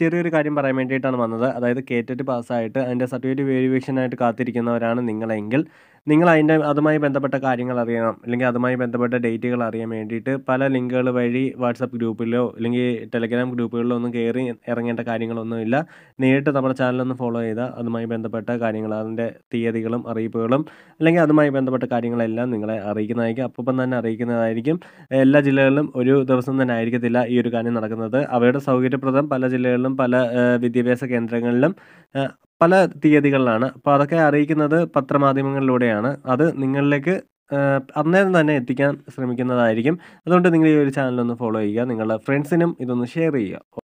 ചെറിയൊരു കാര്യം പറയാൻ വേണ്ടിയിട്ടാണ് വന്നത് അതായത് കേറ്ററ്റ് പാസ്സായിട്ട് അതിൻ്റെ സർട്ടിഫിക്കറ്റ് വേരിയേഷനായിട്ട് കാത്തിരിക്കുന്നവരാണ് നിങ്ങളെങ്കിൽ നിങ്ങൾ അതിൻ്റെ അതുമായി ബന്ധപ്പെട്ട കാര്യങ്ങൾ അറിയണം അല്ലെങ്കിൽ അതുമായി ബന്ധപ്പെട്ട ഡേറ്റുകൾ അറിയാൻ വേണ്ടിയിട്ട് പല ലിങ്കുകൾ വഴി വാട്സപ്പ് ഗ്രൂപ്പിലോ അല്ലെങ്കിൽ ടെലഗ്രാം ഗ്രൂപ്പുകളിലോ ഒന്നും കയറി ഇറങ്ങേണ്ട കാര്യങ്ങളൊന്നുമില്ല നേരിട്ട് നമ്മുടെ ചാനലൊന്ന് ഫോളോ ചെയ്താൽ അതുമായി ബന്ധപ്പെട്ട കാര്യങ്ങൾ അതിൻ്റെ തീയതികളും അറിയിപ്പുകളും അല്ലെങ്കിൽ അതുമായി ബന്ധപ്പെട്ട കാര്യങ്ങളെല്ലാം നിങ്ങളെ അറിയിക്കുന്നതായിരിക്കും അപ്പം തന്നെ അറിയിക്കുന്നതായിരിക്കും എല്ലാ ജില്ലകളിലും ഒരു ദിവസം തന്നെ ആയിരിക്കത്തില്ല ഈ ഒരു കാര്യം നടക്കുന്നത് അവയുടെ സൗകര്യപ്രദം പല ജില്ലകളിലും പല വിദ്യാഭ്യാസ കേന്ദ്രങ്ങളിലും പല തീയതികളിലാണ് അപ്പോൾ അതൊക്കെ അറിയിക്കുന്നത് പത്രമാധ്യമങ്ങളിലൂടെയാണ് അത് നിങ്ങളിലേക്ക് അന്നേരം തന്നെ എത്തിക്കാൻ ശ്രമിക്കുന്നതായിരിക്കും അതുകൊണ്ട് നിങ്ങൾ ഈ ഒരു ചാനലൊന്ന് ഫോളോ ചെയ്യുക നിങ്ങളുടെ ഫ്രണ്ട്സിനും ഇതൊന്ന് ഷെയർ ചെയ്യുക